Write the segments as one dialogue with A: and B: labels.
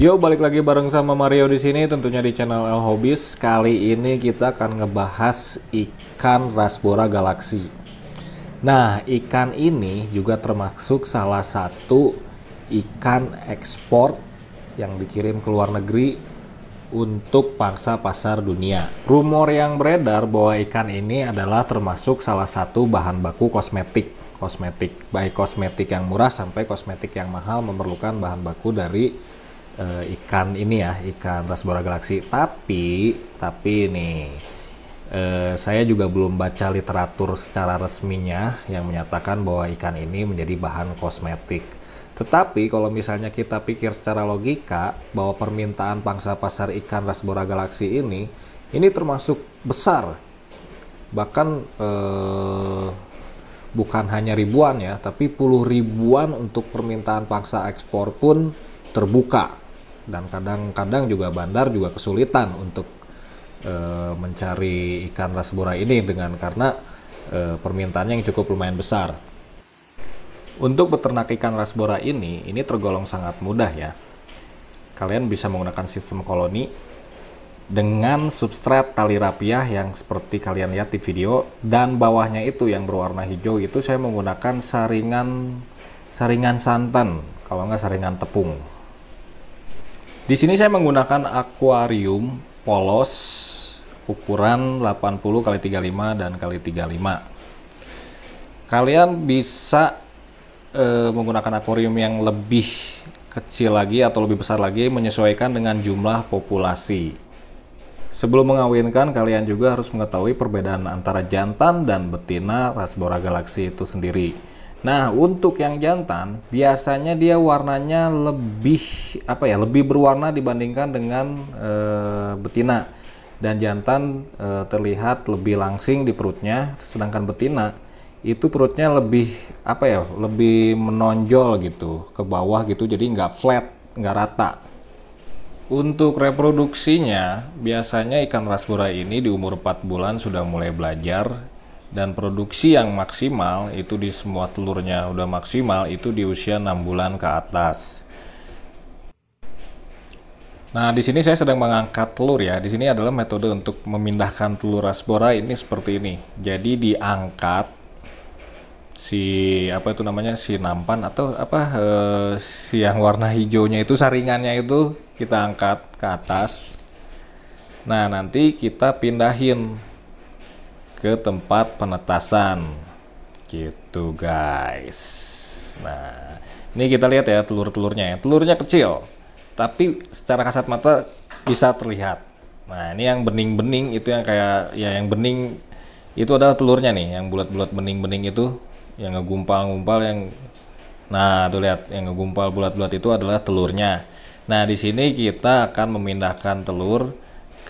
A: Yo, balik lagi bareng sama Mario di sini tentunya di channel El Hobbies. Kali ini kita akan ngebahas ikan Rasbora Galaxy. Nah, ikan ini juga termasuk salah satu ikan ekspor yang dikirim ke luar negeri untuk pangsa pasar dunia. Rumor yang beredar bahwa ikan ini adalah termasuk salah satu bahan baku kosmetik. Kosmetik, baik kosmetik yang murah sampai kosmetik yang mahal memerlukan bahan baku dari uh, ikan ini ya ikan Rasbora galaksi tapi tapi nih uh, saya juga belum baca literatur secara resminya yang menyatakan bahwa ikan ini menjadi bahan kosmetik tetapi kalau misalnya kita pikir secara logika bahwa permintaan pangsa pasar ikan Rasbora galaksi ini ini termasuk besar bahkan eh, bukan hanya ribuan ya tapi puluh ribuan untuk permintaan pangsa ekspor pun terbuka dan kadang-kadang juga bandar juga kesulitan untuk e, mencari ikan ras ini dengan karena e, permintaannya yang cukup lumayan besar. Untuk beternak ikan ras ini, ini tergolong sangat mudah ya. Kalian bisa menggunakan sistem koloni dengan substrat tali rapiah yang seperti kalian lihat di video dan bawahnya itu yang berwarna hijau itu saya menggunakan saringan saringan santan kalau nggak saringan tepung di sini saya menggunakan akuarium polos ukuran 80 kali 35 dan kali 35. Kalian bisa e, menggunakan akuarium yang lebih kecil lagi atau lebih besar lagi menyesuaikan dengan jumlah populasi. Sebelum mengawinkan, kalian juga harus mengetahui perbedaan antara jantan dan betina Rasbora Galaxy itu sendiri. Nah, untuk yang jantan biasanya dia warnanya lebih apa ya? Lebih berwarna dibandingkan dengan e, betina. Dan jantan e, terlihat lebih langsing di perutnya, sedangkan betina itu perutnya lebih apa ya? Lebih menonjol gitu ke bawah gitu, jadi nggak flat, nggak rata. Untuk reproduksinya, biasanya ikan rasbura ini di umur 4 bulan sudah mulai belajar dan produksi yang maksimal itu di semua telurnya udah maksimal itu di usia 6 bulan ke atas. Nah, di sini saya sedang mengangkat telur ya. Di sini adalah metode untuk memindahkan telur rasbora ini seperti ini. Jadi diangkat si apa itu namanya si nampan atau apa eh, si yang warna hijaunya itu saringannya itu kita angkat ke atas. Nah, nanti kita pindahin ke tempat penetasan gitu guys nah ini kita lihat ya telur-telurnya ya telurnya kecil tapi secara kasat mata bisa terlihat nah ini yang bening-bening itu yang kayak ya yang bening itu adalah telurnya nih yang bulat-bulat bening-bening itu yang ngegumpal-gumpal yang nah tuh lihat yang ngegumpal bulat-bulat itu adalah telurnya nah di sini kita akan memindahkan telur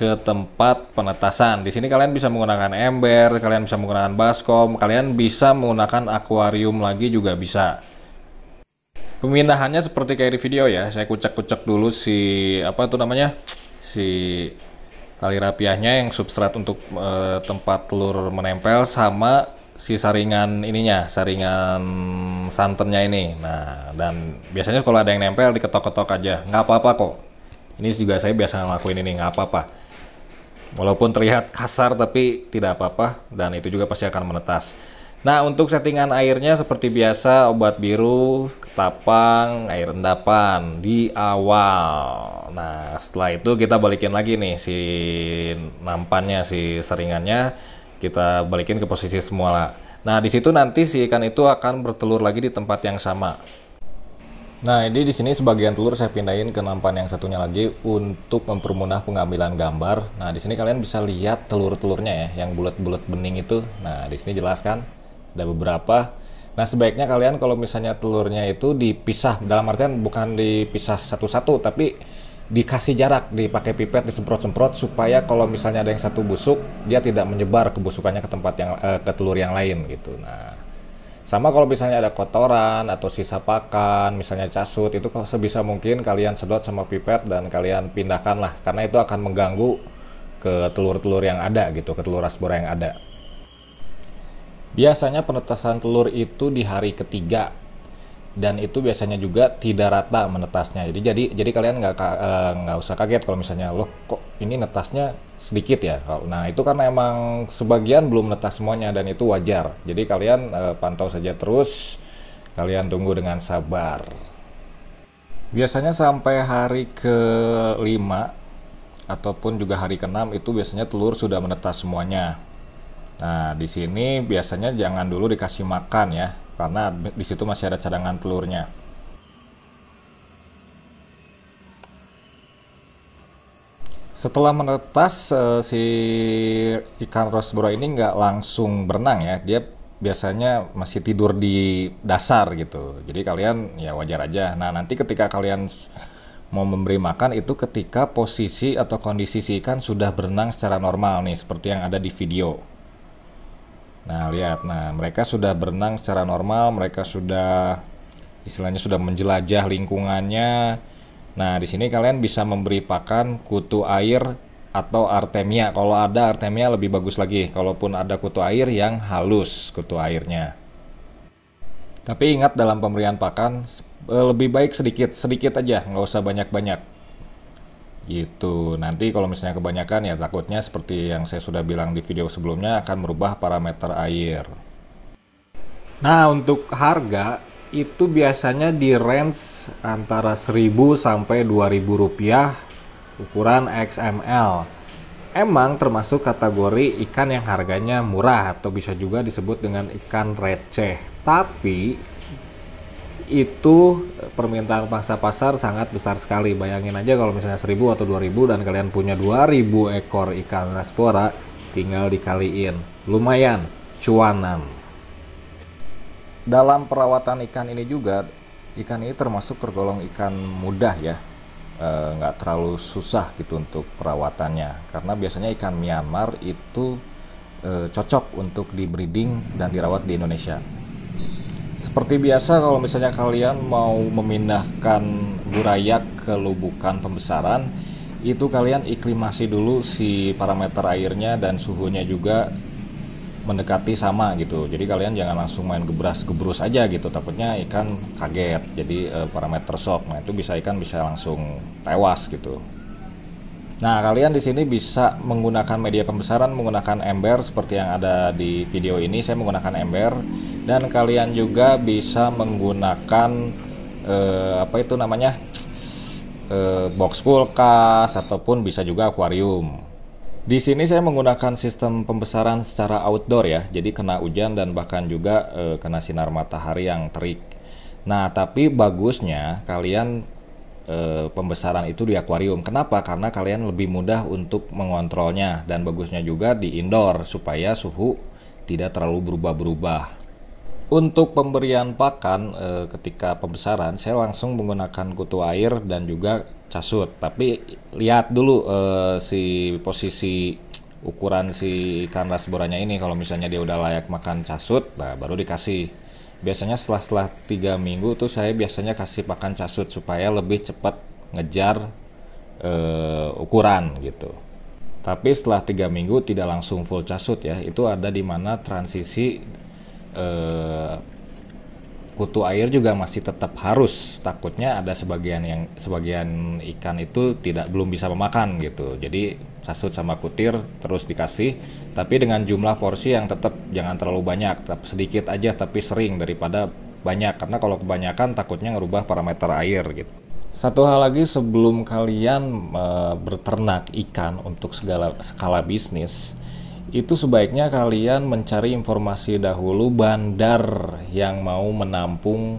A: ke tempat penetasan. Di sini kalian bisa menggunakan ember, kalian bisa menggunakan baskom, kalian bisa menggunakan akuarium lagi juga bisa. Pemindahannya seperti kayak di video ya. Saya kucek-kucek dulu si apa tuh namanya? si tali rapiahnya yang substrat untuk e, tempat telur menempel sama si saringan ininya, saringan santannya ini. Nah, dan biasanya kalau ada yang nempel diketok-ketok aja, nggak apa-apa kok. Ini juga saya biasa ngelakuin ini, nggak apa-apa. Walaupun terlihat kasar tapi tidak apa-apa dan itu juga pasti akan menetas. Nah, untuk settingan airnya seperti biasa obat biru, ketapang, air endapan di awal. Nah, setelah itu kita balikin lagi nih si nampannya, si seringannya kita balikin ke posisi semula. Nah, disitu nanti si ikan itu akan bertelur lagi di tempat yang sama. Nah, ini di sini sebagian telur saya pindahin ke nampan yang satunya lagi untuk mempermudah pengambilan gambar. Nah, di sini kalian bisa lihat telur-telurnya ya, yang bulat-bulat bening itu. Nah, di sini jelaskan ada beberapa. Nah, sebaiknya kalian kalau misalnya telurnya itu dipisah dalam artian bukan dipisah satu-satu tapi dikasih jarak dipakai pipet disemprot-semprot supaya kalau misalnya ada yang satu busuk dia tidak menyebar kebusukannya ke tempat yang eh, ke telur yang lain gitu. Nah, sama kalau misalnya ada kotoran atau sisa pakan, misalnya casut, itu sebisa mungkin kalian sedot sama pipet dan kalian pindahkan lah, karena itu akan mengganggu ke telur-telur yang ada gitu, ke telur rasbora yang ada. Biasanya penetasan telur itu di hari ketiga dan itu biasanya juga tidak rata menetasnya. Jadi jadi jadi kalian nggak eh, nggak e, usah kaget kalau misalnya lo kok ini netasnya sedikit ya. Nah, itu karena emang sebagian belum netas semuanya dan itu wajar. Jadi kalian e, pantau saja terus, kalian tunggu dengan sabar. Biasanya sampai hari ke-5 ataupun juga hari ke-6 itu biasanya telur sudah menetas semuanya. Nah, di sini biasanya jangan dulu dikasih makan ya, karena di situ masih ada cadangan telurnya. Setelah menetas uh, si ikan rosbora ini nggak langsung berenang ya, dia biasanya masih tidur di dasar gitu. Jadi kalian ya wajar aja. Nah nanti ketika kalian mau memberi makan itu ketika posisi atau kondisi si ikan sudah berenang secara normal nih seperti yang ada di video. Nah lihat, nah mereka sudah berenang secara normal, mereka sudah istilahnya sudah menjelajah lingkungannya, Nah, di sini kalian bisa memberi pakan kutu air atau artemia. Kalau ada artemia lebih bagus lagi, kalaupun ada kutu air yang halus kutu airnya. Tapi ingat dalam pemberian pakan eh, lebih baik sedikit, sedikit aja, nggak usah banyak-banyak. Gitu. Nanti kalau misalnya kebanyakan ya takutnya seperti yang saya sudah bilang di video sebelumnya akan merubah parameter air. Nah, untuk harga itu biasanya di range antara 1000 sampai 2000 rupiah ukuran XML. Emang termasuk kategori ikan yang harganya murah atau bisa juga disebut dengan ikan receh. Tapi itu permintaan pangsa pasar sangat besar sekali. Bayangin aja kalau misalnya 1000 atau 2000 dan kalian punya 2000 ekor ikan raspora tinggal dikaliin. Lumayan cuanan dalam perawatan ikan ini juga ikan ini termasuk tergolong ikan mudah ya eh, nggak e, terlalu susah gitu untuk perawatannya karena biasanya ikan Myanmar itu e, cocok untuk di dan dirawat di Indonesia seperti biasa kalau misalnya kalian mau memindahkan burayak ke lubukan pembesaran itu kalian iklimasi dulu si parameter airnya dan suhunya juga mendekati sama gitu. Jadi kalian jangan langsung main gebras-gebrus aja gitu. Takutnya ikan kaget. Jadi e, parameter shock. Nah, itu bisa ikan bisa langsung tewas gitu. Nah, kalian di sini bisa menggunakan media pembesaran menggunakan ember seperti yang ada di video ini. Saya menggunakan ember dan kalian juga bisa menggunakan eh, apa itu namanya? Eh, box kulkas ataupun bisa juga akuarium. Di sini saya menggunakan sistem pembesaran secara outdoor ya, jadi kena hujan dan bahkan juga e, kena sinar matahari yang terik. Nah, tapi bagusnya kalian e, pembesaran itu di akuarium. Kenapa? Karena kalian lebih mudah untuk mengontrolnya dan bagusnya juga di indoor supaya suhu tidak terlalu berubah-berubah. Untuk pemberian pakan e, ketika pembesaran, saya langsung menggunakan kutu air dan juga casut tapi lihat dulu uh, si posisi ukuran si kanvas boranya ini kalau misalnya dia udah layak makan casut nah baru dikasih biasanya setelah setelah tiga minggu tuh saya biasanya kasih pakan casut supaya lebih cepat ngejar uh, ukuran gitu tapi setelah tiga minggu tidak langsung full casut ya itu ada di mana transisi uh, kutu air juga masih tetap harus takutnya ada sebagian yang sebagian ikan itu tidak belum bisa memakan gitu jadi sasut sama kutir terus dikasih tapi dengan jumlah porsi yang tetap jangan terlalu banyak tetap sedikit aja tapi sering daripada banyak karena kalau kebanyakan takutnya ngerubah parameter air gitu satu hal lagi sebelum kalian e, berternak ikan untuk segala skala bisnis itu sebaiknya kalian mencari informasi dahulu bandar yang mau menampung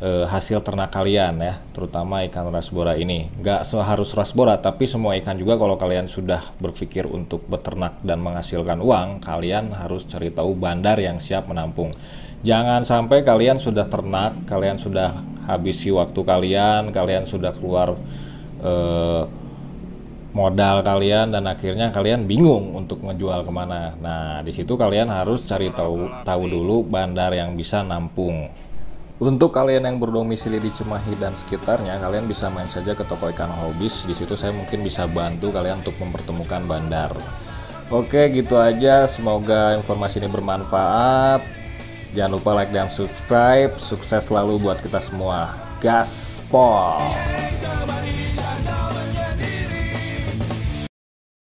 A: e, hasil ternak kalian ya, terutama ikan rasbora ini. Gak harus rasbora, tapi semua ikan juga kalau kalian sudah berpikir untuk beternak dan menghasilkan uang, kalian harus cari tahu bandar yang siap menampung. Jangan sampai kalian sudah ternak, kalian sudah habisi waktu kalian, kalian sudah keluar e, modal kalian dan akhirnya kalian bingung untuk menjual kemana. Nah, di situ kalian harus cari tahu tahu dulu bandar yang bisa nampung. Untuk kalian yang berdomisili di Cimahi dan sekitarnya, kalian bisa main saja ke toko ikan hobis. Di situ saya mungkin bisa bantu kalian untuk mempertemukan bandar. Oke, gitu aja. Semoga informasi ini bermanfaat. Jangan lupa like dan subscribe. Sukses selalu buat kita semua. Gaspol.